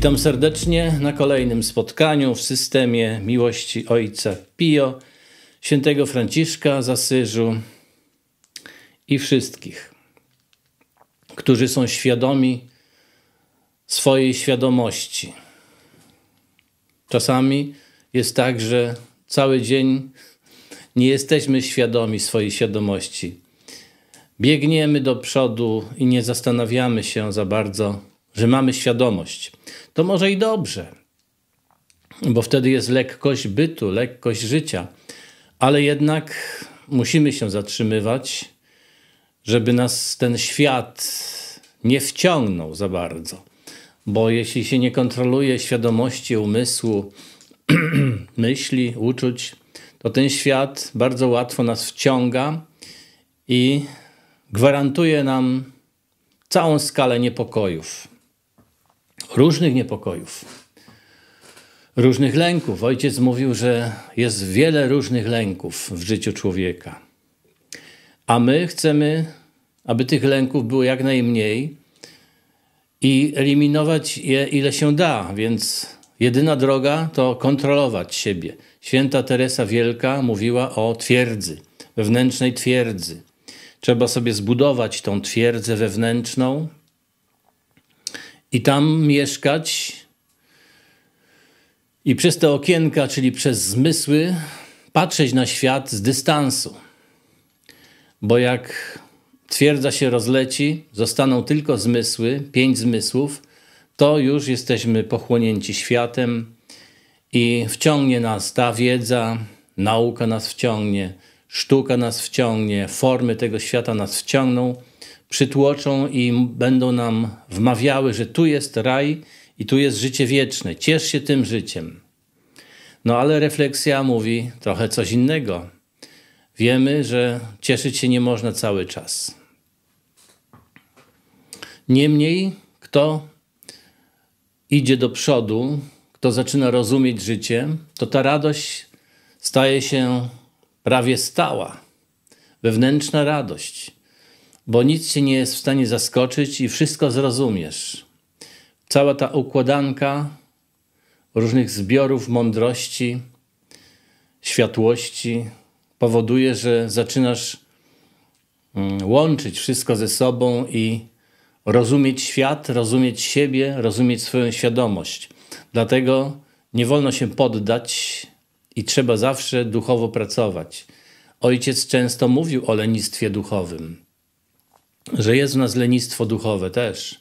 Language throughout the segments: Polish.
Witam serdecznie na kolejnym spotkaniu w systemie miłości Ojca Pio, świętego Franciszka z Asyżu i wszystkich, którzy są świadomi swojej świadomości. Czasami jest tak, że cały dzień nie jesteśmy świadomi swojej świadomości. Biegniemy do przodu i nie zastanawiamy się za bardzo, że mamy świadomość. To może i dobrze, bo wtedy jest lekkość bytu, lekkość życia, ale jednak musimy się zatrzymywać, żeby nas ten świat nie wciągnął za bardzo. Bo jeśli się nie kontroluje świadomości, umysłu, myśli, uczuć, to ten świat bardzo łatwo nas wciąga i gwarantuje nam całą skalę niepokojów różnych niepokojów, różnych lęków. Ojciec mówił, że jest wiele różnych lęków w życiu człowieka. A my chcemy, aby tych lęków było jak najmniej i eliminować je ile się da, więc jedyna droga to kontrolować siebie. Święta Teresa Wielka mówiła o twierdzy, wewnętrznej twierdzy. Trzeba sobie zbudować tą twierdzę wewnętrzną, i tam mieszkać. I przez te okienka, czyli przez zmysły, patrzeć na świat z dystansu. Bo jak twierdza się rozleci, zostaną tylko zmysły, pięć zmysłów, to już jesteśmy pochłonięci światem i wciągnie nas ta wiedza, nauka nas wciągnie, sztuka nas wciągnie, formy tego świata nas wciągną przytłoczą i będą nam wmawiały, że tu jest raj i tu jest życie wieczne. Ciesz się tym życiem. No ale refleksja mówi trochę coś innego. Wiemy, że cieszyć się nie można cały czas. Niemniej, kto idzie do przodu, kto zaczyna rozumieć życie, to ta radość staje się prawie stała, wewnętrzna radość bo nic cię nie jest w stanie zaskoczyć i wszystko zrozumiesz. Cała ta układanka różnych zbiorów mądrości, światłości powoduje, że zaczynasz mm, łączyć wszystko ze sobą i rozumieć świat, rozumieć siebie, rozumieć swoją świadomość. Dlatego nie wolno się poddać i trzeba zawsze duchowo pracować. Ojciec często mówił o lenistwie duchowym że jest w nas lenistwo duchowe też.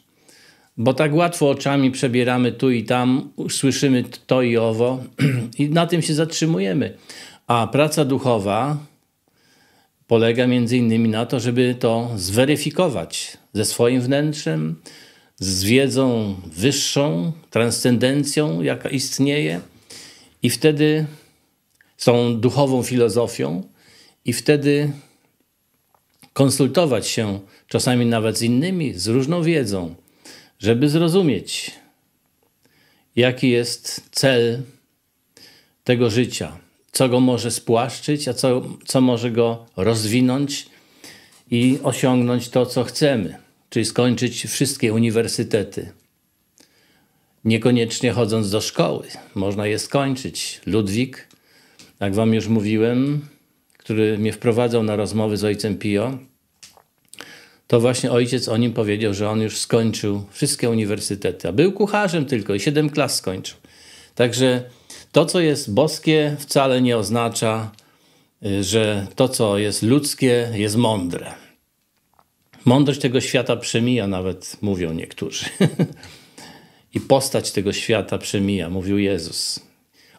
Bo tak łatwo oczami przebieramy tu i tam, słyszymy to i owo i na tym się zatrzymujemy. A praca duchowa polega między innymi na to, żeby to zweryfikować ze swoim wnętrzem, z wiedzą wyższą, transcendencją, jaka istnieje, i wtedy są duchową filozofią, i wtedy konsultować się czasami nawet z innymi, z różną wiedzą, żeby zrozumieć, jaki jest cel tego życia, co go może spłaszczyć, a co, co może go rozwinąć i osiągnąć to, co chcemy, czyli skończyć wszystkie uniwersytety. Niekoniecznie chodząc do szkoły, można je skończyć. Ludwik, jak wam już mówiłem, który mnie wprowadzał na rozmowy z ojcem Pio, to właśnie ojciec o nim powiedział, że on już skończył wszystkie uniwersytety, a był kucharzem tylko i siedem klas skończył. Także to, co jest boskie, wcale nie oznacza, y, że to, co jest ludzkie, jest mądre. Mądrość tego świata przemija, nawet mówią niektórzy. I postać tego świata przemija, mówił Jezus.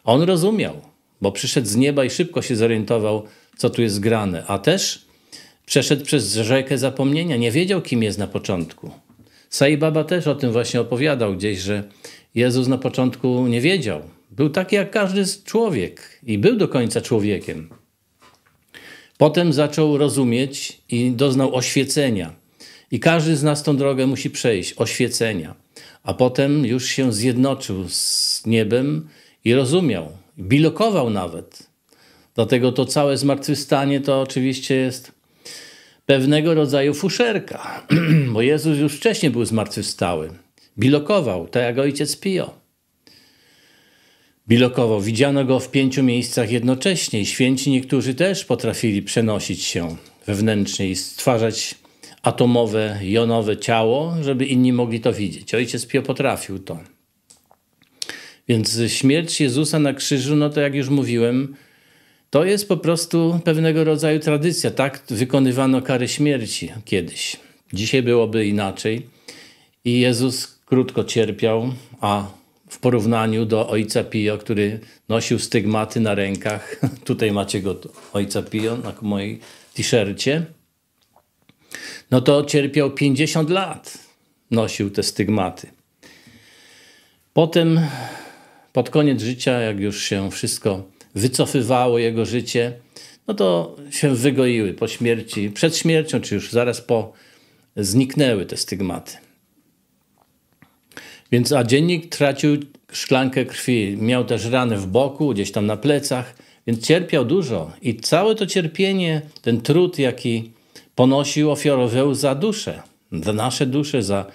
On rozumiał, bo przyszedł z nieba i szybko się zorientował, co tu jest grane, a też Przeszedł przez rzekę zapomnienia, nie wiedział, kim jest na początku. Sai Baba też o tym właśnie opowiadał gdzieś, że Jezus na początku nie wiedział. Był taki jak każdy człowiek i był do końca człowiekiem. Potem zaczął rozumieć i doznał oświecenia. I każdy z nas tą drogę musi przejść oświecenia. A potem już się zjednoczył z niebem i rozumiał, bilokował nawet. Dlatego to całe zmartwychwstanie to oczywiście jest pewnego rodzaju fuszerka, bo Jezus już wcześniej był zmartwychwstały. Bilokował, tak jak ojciec Pio. Bilokował, widziano go w pięciu miejscach jednocześnie. Święci niektórzy też potrafili przenosić się wewnętrznie i stwarzać atomowe, jonowe ciało, żeby inni mogli to widzieć. Ojciec Pio potrafił to. Więc śmierć Jezusa na krzyżu, no to jak już mówiłem, to jest po prostu pewnego rodzaju tradycja. Tak wykonywano karę śmierci kiedyś. Dzisiaj byłoby inaczej. I Jezus krótko cierpiał, a w porównaniu do ojca Pio, który nosił stygmaty na rękach, tutaj macie go ojca Pio na mojej t-shircie, no to cierpiał 50 lat, nosił te stygmaty. Potem, pod koniec życia, jak już się wszystko wycofywało jego życie, no to się wygoiły po śmierci, przed śmiercią, czy już zaraz po, zniknęły te stygmaty. Więc a dziennik tracił szklankę krwi, miał też rany w boku, gdzieś tam na plecach, więc cierpiał dużo i całe to cierpienie, ten trud, jaki ponosił, ofiarował za duszę, za nasze dusze, za,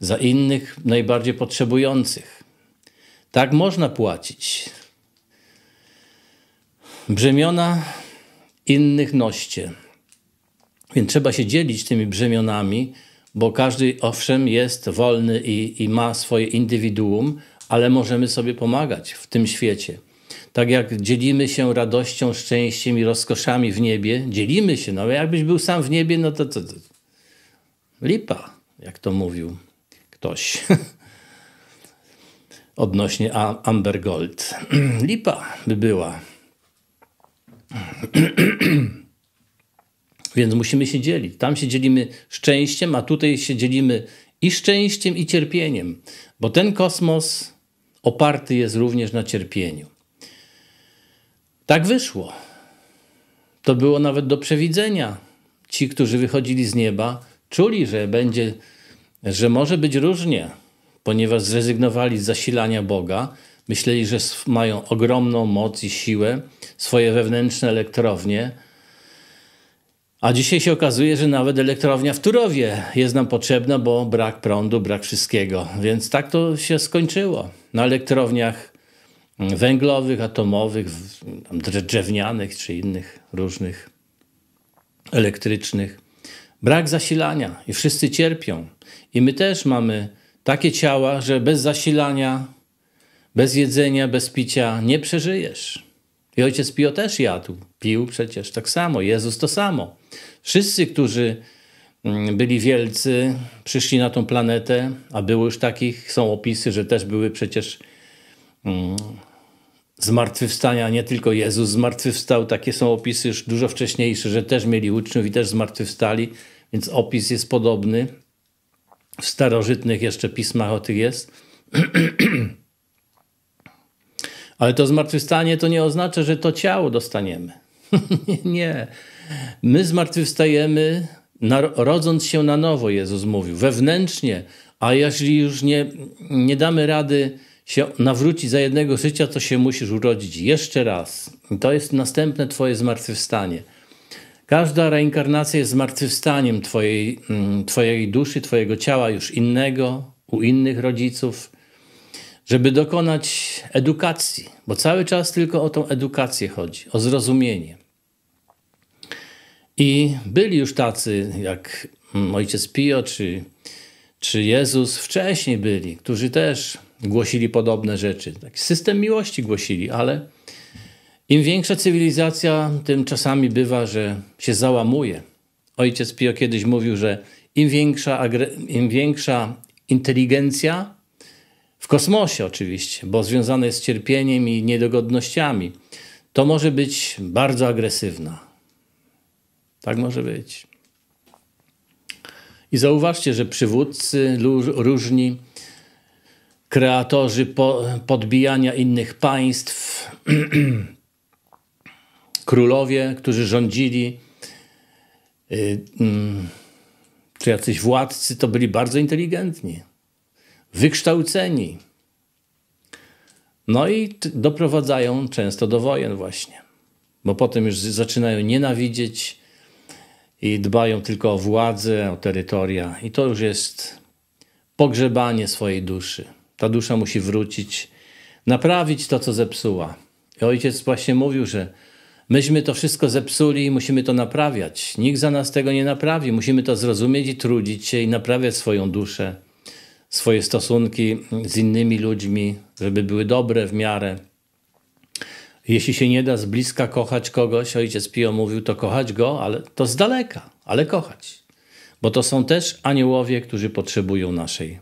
za innych najbardziej potrzebujących. Tak można płacić. Brzemiona innych noście. Więc trzeba się dzielić tymi brzemionami, bo każdy owszem jest wolny i, i ma swoje indywiduum, ale możemy sobie pomagać w tym świecie. Tak jak dzielimy się radością, szczęściem i rozkoszami w niebie, dzielimy się. No jakbyś był sam w niebie, no to co? Lipa, jak to mówił ktoś odnośnie Amber Gold. Lipa by była. Więc musimy się dzielić. Tam się dzielimy szczęściem, a tutaj się dzielimy i szczęściem, i cierpieniem, bo ten kosmos oparty jest również na cierpieniu. Tak wyszło. To było nawet do przewidzenia. Ci, którzy wychodzili z nieba, czuli, że będzie, że może być różnie, ponieważ zrezygnowali z zasilania Boga Myśleli, że mają ogromną moc i siłę, swoje wewnętrzne elektrownie. A dzisiaj się okazuje, że nawet elektrownia w Turowie jest nam potrzebna, bo brak prądu, brak wszystkiego. Więc tak to się skończyło. Na elektrowniach mm, węglowych, atomowych, drzewnianych czy innych różnych elektrycznych. Brak zasilania i wszyscy cierpią. I my też mamy takie ciała, że bez zasilania bez jedzenia, bez picia nie przeżyjesz. I ojciec Pio też jadł. Pił przecież tak samo, Jezus to samo. Wszyscy, którzy mm, byli wielcy, przyszli na tą planetę, a było już takich, są opisy, że też były przecież mm, zmartwychwstania, nie tylko Jezus zmartwychwstał, takie są opisy już dużo wcześniejsze, że też mieli uczniów i też zmartwychwstali, więc opis jest podobny. W starożytnych jeszcze pismach o tych jest. Ale to zmartwychwstanie to nie oznacza, że to ciało dostaniemy. nie. My zmartwychwstajemy, rodząc się na nowo, Jezus mówił, wewnętrznie, a jeśli już nie, nie damy rady się nawrócić za jednego życia, to się musisz urodzić jeszcze raz. to jest następne Twoje zmartwychwstanie. Każda reinkarnacja jest zmartwychwstaniem twojej, mm, twojej duszy, Twojego ciała, już innego, u innych rodziców żeby dokonać edukacji, bo cały czas tylko o tą edukację chodzi, o zrozumienie. I byli już tacy jak mm, ojciec Pio czy, czy Jezus, wcześniej byli, którzy też głosili podobne rzeczy. Tak, system miłości głosili, ale im większa cywilizacja, tym czasami bywa, że się załamuje. Ojciec Pio kiedyś mówił, że im większa, im większa inteligencja, w kosmosie oczywiście, bo związane jest z cierpieniem i niedogodnościami, to może być bardzo agresywna. Tak może być. I zauważcie, że przywódcy różni, kreatorzy podbijania innych państw, królowie, którzy rządzili, y, mm, czy jacyś władcy, to byli bardzo inteligentni wykształceni. No i doprowadzają często do wojen, właśnie, bo potem już zaczynają nienawidzieć i dbają tylko o władzę, o terytoria, i to już jest pogrzebanie swojej duszy. Ta dusza musi wrócić, naprawić to, co zepsuła. I ojciec właśnie mówił, że myśmy to wszystko zepsuli i musimy to naprawiać. Nikt za nas tego nie naprawi. Musimy to zrozumieć i trudzić się i naprawiać swoją duszę swoje stosunki z innymi ludźmi, żeby były dobre w miarę. Jeśli się nie da z bliska kochać kogoś, ojciec Pio mówił, to kochać go, ale to z daleka, ale kochać. Bo to są też aniołowie, którzy potrzebują naszej,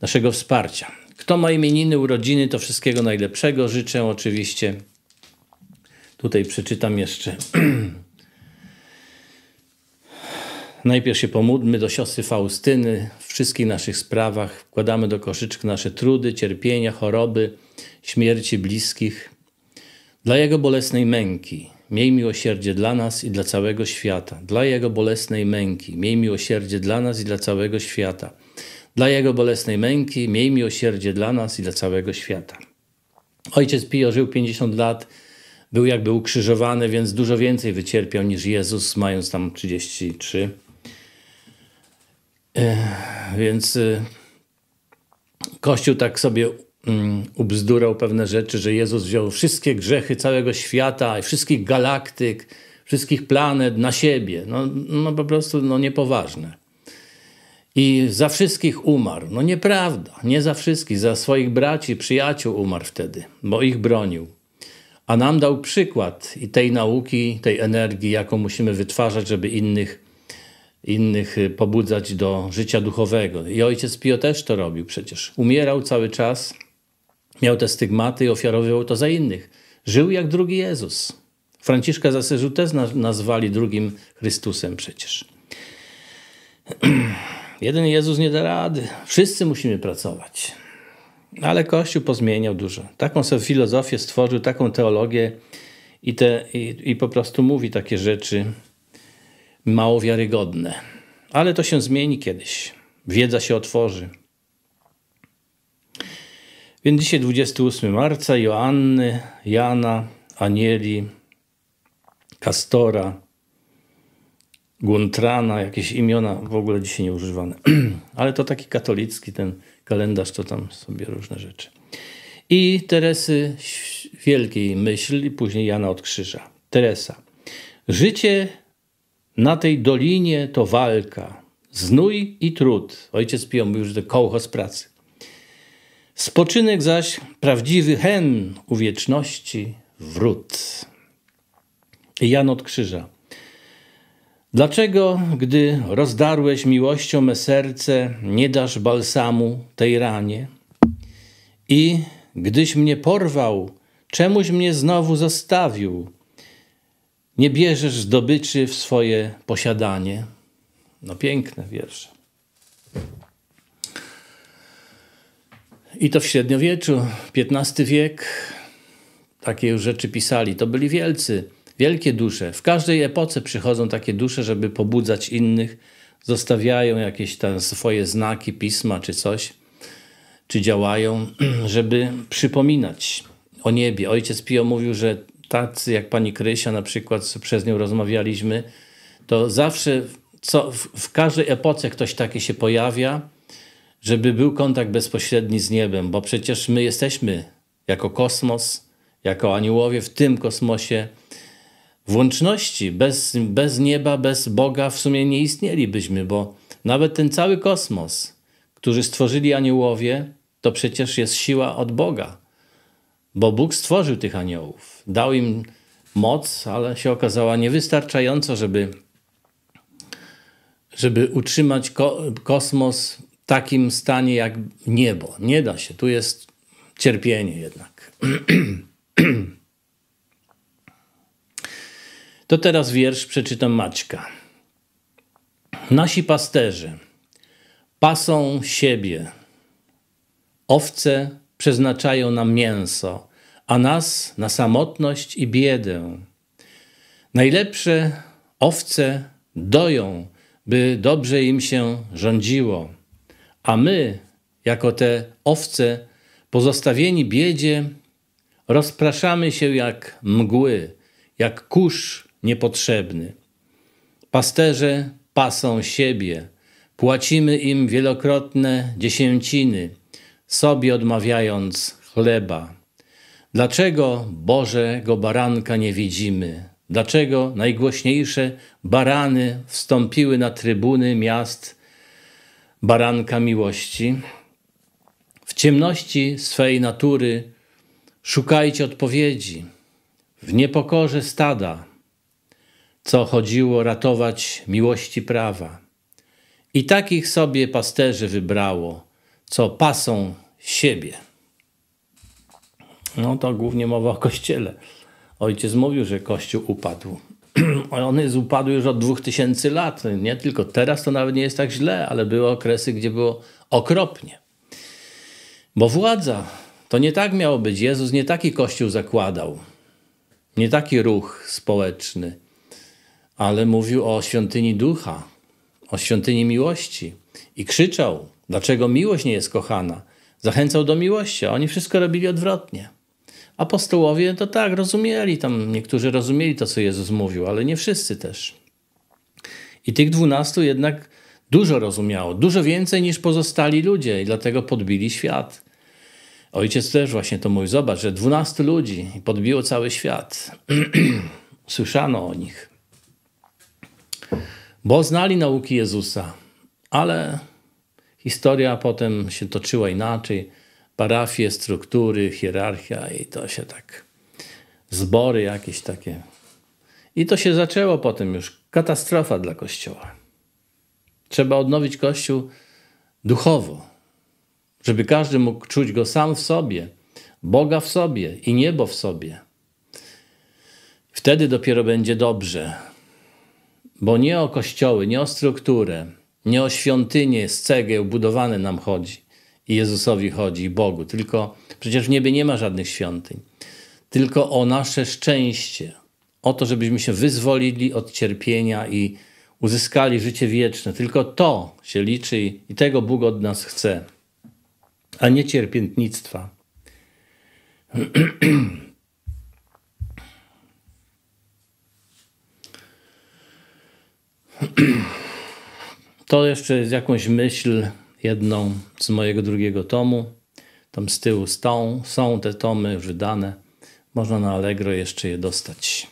naszego wsparcia. Kto ma imieniny, urodziny, to wszystkiego najlepszego życzę oczywiście. Tutaj przeczytam jeszcze. Najpierw się pomudmy do siostry Faustyny wszystkich naszych sprawach, wkładamy do koszyczka nasze trudy, cierpienia, choroby, śmierci bliskich. Dla Jego bolesnej męki miej miłosierdzie dla nas i dla całego świata. Dla Jego bolesnej męki miej miłosierdzie dla nas i dla całego świata. Dla Jego bolesnej męki miej miłosierdzie dla nas i dla całego świata. Ojciec Pio żył 50 lat, był jakby ukrzyżowany, więc dużo więcej wycierpiał niż Jezus, mając tam 33. Więc y, Kościół tak sobie mm, ubzdurał pewne rzeczy, że Jezus wziął wszystkie grzechy całego świata i wszystkich galaktyk, wszystkich planet na siebie. No, no po prostu no, niepoważne. I za wszystkich umarł. No nieprawda, nie za wszystkich, za swoich braci, przyjaciół umarł wtedy, bo ich bronił. A nam dał przykład i tej nauki, tej energii, jaką musimy wytwarzać, żeby innych innych y, pobudzać do życia duchowego. I ojciec Pio też to robił przecież. Umierał cały czas, miał te stygmaty i ofiarowywał to za innych. Żył jak drugi Jezus. Franciszka z Asyżu też nazwali drugim Chrystusem przecież. Jeden Jezus nie da rady. Wszyscy musimy pracować. Ale Kościół pozmieniał dużo. Taką sobie filozofię stworzył, taką teologię i, te, i, i po prostu mówi takie rzeczy, mało wiarygodne. Ale to się zmieni kiedyś. Wiedza się otworzy. Więc dzisiaj 28 marca Joanny, Jana, Anieli, Kastora, Guntrana, jakieś imiona w ogóle dzisiaj nie używane. Ale to taki katolicki ten kalendarz, to tam sobie różne rzeczy. I Teresy Wielkiej Myśl i później Jana od Krzyża. Teresa. Życie na tej dolinie to walka, znój i trud. Ojciec Pio mówił, że to z pracy. Spoczynek zaś prawdziwy hen u wieczności wrót. Jan od Krzyża. Dlaczego, gdy rozdarłeś miłością me serce, nie dasz balsamu tej ranie? I gdyś mnie porwał, czemuś mnie znowu zostawił? Nie bierzesz zdobyczy w swoje posiadanie. No piękne wiersze. I to w średniowieczu, XV wiek, takie już rzeczy pisali. To byli wielcy, wielkie dusze. W każdej epoce przychodzą takie dusze, żeby pobudzać innych. Zostawiają jakieś tam swoje znaki, pisma czy coś, czy działają, żeby przypominać o niebie. Ojciec Pio mówił, że tacy jak pani Krysia, na przykład przez nią rozmawialiśmy, to zawsze co, w, w każdej epoce ktoś taki się pojawia, żeby był kontakt bezpośredni z niebem, bo przecież my jesteśmy jako kosmos, jako aniołowie w tym kosmosie w łączności. Bez, bez nieba, bez Boga w sumie nie istnielibyśmy, bo nawet ten cały kosmos, który stworzyli aniołowie, to przecież jest siła od Boga bo Bóg stworzył tych aniołów, dał im moc, ale się okazała niewystarczająca, żeby, żeby utrzymać ko kosmos w takim stanie jak niebo. Nie da się, tu jest cierpienie jednak. To teraz wiersz przeczytam Maćka. Nasi pasterze pasą siebie, owce przeznaczają na mięso, a nas na samotność i biedę. Najlepsze owce doją, by dobrze im się rządziło, a my, jako te owce, pozostawieni biedzie, rozpraszamy się jak mgły, jak kurz niepotrzebny. Pasterze pasą siebie, płacimy im wielokrotne dziesięciny – sobie odmawiając chleba. Dlaczego Bożego baranka nie widzimy? Dlaczego najgłośniejsze barany wstąpiły na trybuny miast baranka miłości? W ciemności swej natury szukajcie odpowiedzi. W niepokorze stada, co chodziło ratować miłości prawa. I takich sobie pasterzy wybrało – co pasą siebie. No to głównie mowa o Kościele. Ojciec mówił, że Kościół upadł. On jest już od 2000 lat. Nie tylko teraz to nawet nie jest tak źle, ale były okresy, gdzie było okropnie. Bo władza to nie tak miało być. Jezus nie taki Kościół zakładał, nie taki ruch społeczny, ale mówił o świątyni ducha, o świątyni miłości i krzyczał: Dlaczego miłość nie jest kochana? Zachęcał do miłości, a oni wszystko robili odwrotnie. Apostołowie to tak, rozumieli, tam niektórzy rozumieli to, co Jezus mówił, ale nie wszyscy też. I tych dwunastu jednak dużo rozumiało, dużo więcej niż pozostali ludzie i dlatego podbili świat. Ojciec też właśnie to mówi, zobacz, że dwunastu ludzi podbiło cały świat. Słyszano o nich. Bo znali nauki Jezusa, ale Historia potem się toczyła inaczej. Parafie, struktury, hierarchia i to się tak... Zbory jakieś takie. I to się zaczęło potem już. Katastrofa dla Kościoła. Trzeba odnowić Kościół duchowo, żeby każdy mógł czuć go sam w sobie, Boga w sobie i niebo w sobie. Wtedy dopiero będzie dobrze, bo nie o kościoły, nie o strukturę, nie o świątynie z cegieł budowane nam chodzi i Jezusowi chodzi, i Bogu, tylko przecież w niebie nie ma żadnych świątyń. Tylko o nasze szczęście, o to, żebyśmy się wyzwolili od cierpienia i uzyskali życie wieczne. Tylko to się liczy i tego Bóg od nas chce, a nie cierpiętnictwa. To jeszcze jest jakąś myśl, jedną z mojego drugiego tomu. Tam z tyłu są, są te tomy wydane. Można na Allegro jeszcze je dostać.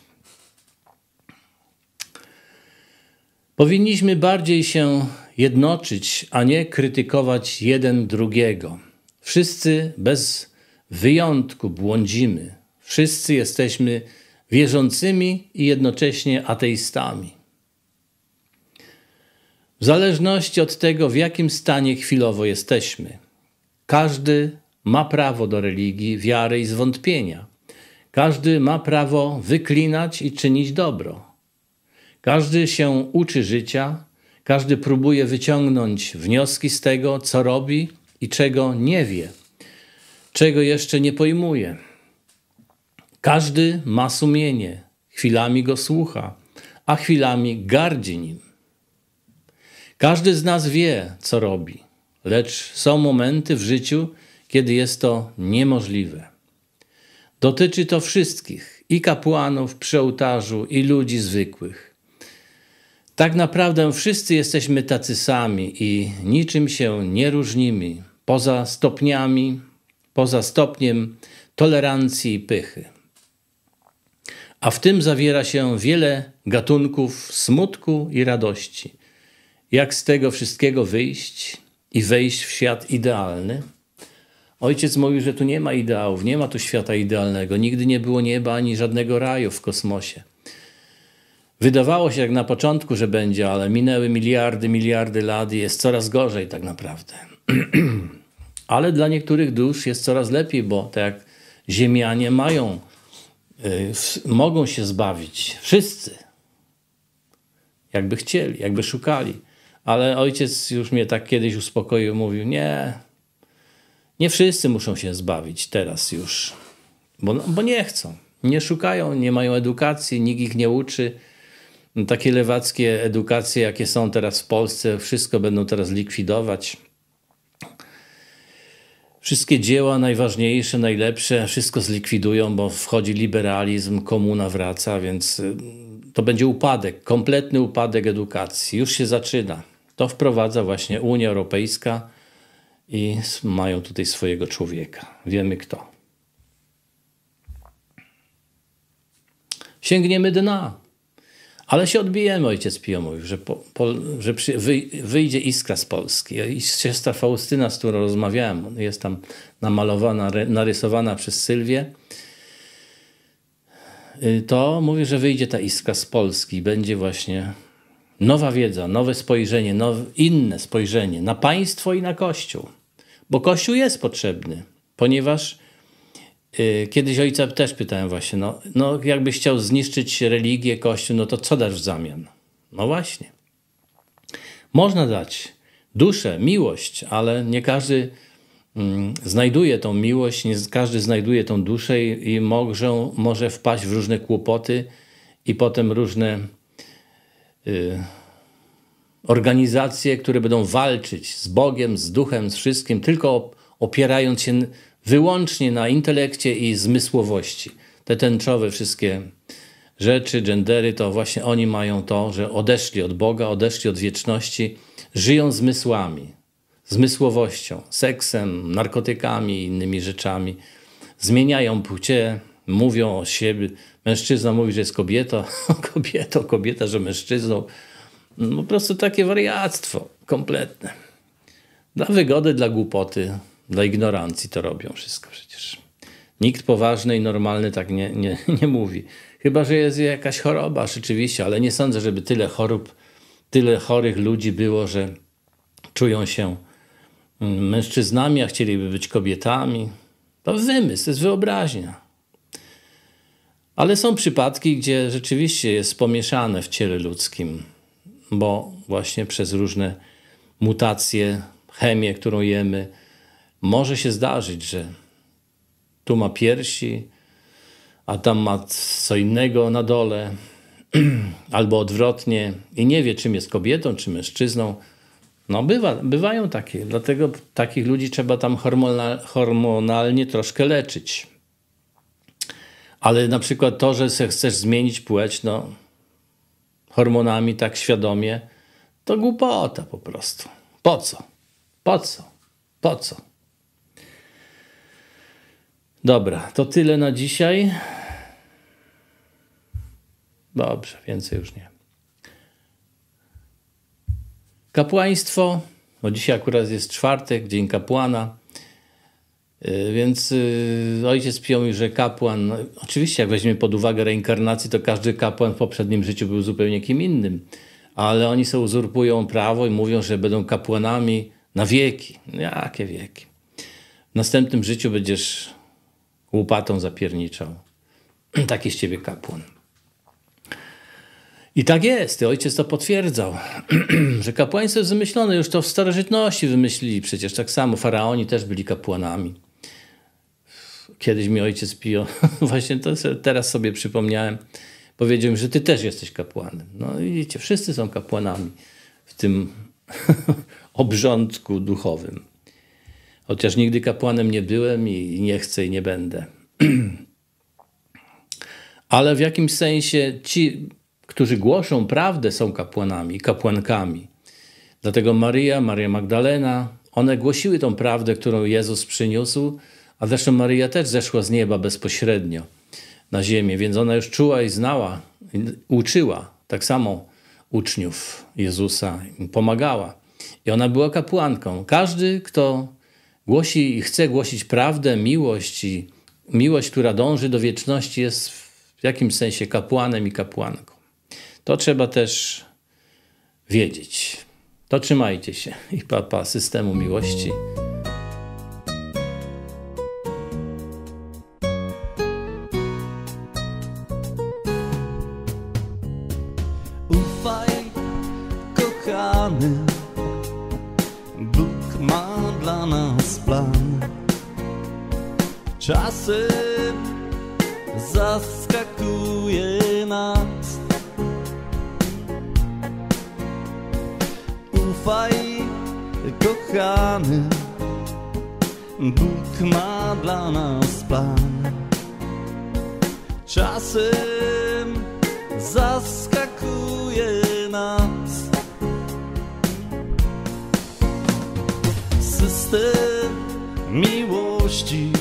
Powinniśmy bardziej się jednoczyć, a nie krytykować jeden drugiego. Wszyscy bez wyjątku błądzimy. Wszyscy jesteśmy wierzącymi i jednocześnie ateistami. W zależności od tego, w jakim stanie chwilowo jesteśmy, każdy ma prawo do religii, wiary i zwątpienia. Każdy ma prawo wyklinać i czynić dobro. Każdy się uczy życia, każdy próbuje wyciągnąć wnioski z tego, co robi i czego nie wie, czego jeszcze nie pojmuje. Każdy ma sumienie, chwilami go słucha, a chwilami gardzi nim. Każdy z nas wie, co robi, lecz są momenty w życiu, kiedy jest to niemożliwe. Dotyczy to wszystkich i kapłanów przy ołtarzu, i ludzi zwykłych. Tak naprawdę wszyscy jesteśmy tacy sami i niczym się nie różnimy, poza stopniami, poza stopniem tolerancji i pychy. A w tym zawiera się wiele gatunków smutku i radości jak z tego wszystkiego wyjść i wejść w świat idealny. Ojciec mówił, że tu nie ma ideałów, nie ma tu świata idealnego. Nigdy nie było nieba ani żadnego raju w kosmosie. Wydawało się jak na początku, że będzie, ale minęły miliardy, miliardy lat i jest coraz gorzej tak naprawdę. ale dla niektórych dusz jest coraz lepiej, bo tak jak ziemianie mają, y, mogą się zbawić. Wszyscy. Jakby chcieli, jakby szukali. Ale ojciec już mnie tak kiedyś uspokoił, mówił: Nie, nie wszyscy muszą się zbawić teraz już, bo, no, bo nie chcą. Nie szukają, nie mają edukacji, nikt ich nie uczy. Takie lewackie edukacje, jakie są teraz w Polsce, wszystko będą teraz likwidować. Wszystkie dzieła najważniejsze, najlepsze, wszystko zlikwidują, bo wchodzi liberalizm, komuna wraca, więc y, to będzie upadek, kompletny upadek edukacji. Już się zaczyna. To wprowadza właśnie Unia Europejska i mają tutaj swojego człowieka. Wiemy kto. Sięgniemy dna, ale się odbijemy, ojciec Pio mówił, że, po, po, że przy, wy, wyjdzie iskra z Polski. I siostra Faustyna, z którą rozmawiałem, jest tam namalowana, re, narysowana przez Sylwię, y, to mówi, że wyjdzie ta iskra z Polski. i Będzie właśnie nowa wiedza, nowe spojrzenie, nowe, inne spojrzenie na państwo i na Kościół. Bo Kościół jest potrzebny, ponieważ yy, kiedyś ojca też pytałem właśnie, no, no jakbyś chciał zniszczyć religię, Kościół, no to co dasz w zamian? No właśnie. Można dać duszę, miłość, ale nie każdy mm, znajduje tą miłość, nie każdy znajduje tą duszę i, i może, może wpaść w różne kłopoty i potem różne Y, organizacje, które będą walczyć z Bogiem, z duchem, z wszystkim, tylko opierając się wyłącznie na intelekcie i zmysłowości. Te tęczowe wszystkie rzeczy, gendery, to właśnie oni mają to, że odeszli od Boga, odeszli od wieczności, żyją zmysłami, zmysłowością, seksem, narkotykami i innymi rzeczami. Zmieniają płcie, mówią o siebie. Mężczyzna mówi, że jest kobieta, kobietą, kobieta, że mężczyzną. No, po prostu takie wariactwo kompletne. Dla wygody, dla głupoty, dla ignorancji to robią wszystko przecież. Nikt poważny i normalny tak nie, nie, nie mówi. Chyba, że jest jakaś choroba rzeczywiście, ale nie sądzę, żeby tyle chorób, tyle chorych ludzi było, że czują się mm, mężczyznami, a chcieliby być kobietami. To wymysł, to jest wyobraźnia. Ale są przypadki, gdzie rzeczywiście jest pomieszane w ciele ludzkim, bo właśnie przez różne mutacje, chemię, którą jemy, może się zdarzyć, że tu ma piersi, a tam ma co innego na dole, albo odwrotnie i nie wie, czym jest kobietą, czy mężczyzną. No bywa, bywają takie, dlatego takich ludzi trzeba tam hormonal, hormonalnie troszkę leczyć. Ale na przykład to, że chcesz zmienić płeć, no, hormonami tak świadomie, to głupota po prostu. Po co? Po co? Po co? Dobra, to tyle na dzisiaj. Dobrze, więcej już nie. Kapłaństwo, bo dzisiaj akurat jest czwartek, dzień kapłana. Y, więc y, ojciec piął mi, że kapłan, oczywiście jak weźmiemy pod uwagę reinkarnację, to każdy kapłan w poprzednim życiu był zupełnie kim innym, ale oni sobie uzurpują prawo i mówią, że będą kapłanami na wieki. No, jakie wieki? W następnym życiu będziesz łupatą zapierniczał. Taki z ciebie kapłan. I tak jest, ojciec to potwierdzał, że kapłaństwo jest wymyślone, już to w starożytności wymyślili przecież tak samo, faraoni też byli kapłanami kiedyś mi ojciec pił właśnie to teraz sobie przypomniałem, powiedział mi, że ty też jesteś kapłanem. No widzicie, wszyscy są kapłanami w tym obrządku duchowym. Chociaż nigdy kapłanem nie byłem i nie chcę i nie będę. Ale w jakimś sensie ci, którzy głoszą prawdę, są kapłanami, kapłankami. Dlatego Maria, Maria Magdalena, one głosiły tą prawdę, którą Jezus przyniósł, a zresztą Maryja też zeszła z nieba bezpośrednio na ziemię, więc ona już czuła i znała, uczyła tak samo uczniów Jezusa, pomagała. I ona była kapłanką. Każdy, kto głosi i chce głosić prawdę, miłość i miłość, która dąży do wieczności, jest w jakimś sensie kapłanem i kapłanką. To trzeba też wiedzieć. To trzymajcie się i papa systemu miłości. dla nas plan. Czasem zaskakuje nas. Ufaj, kochany, Bóg ma dla nas plan. Czasem zaskakuje nas. puste miłości,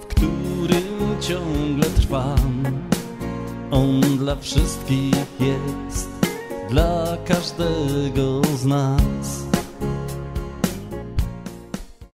w którym ciągle trwam. On dla wszystkich jest, dla każdego z nas.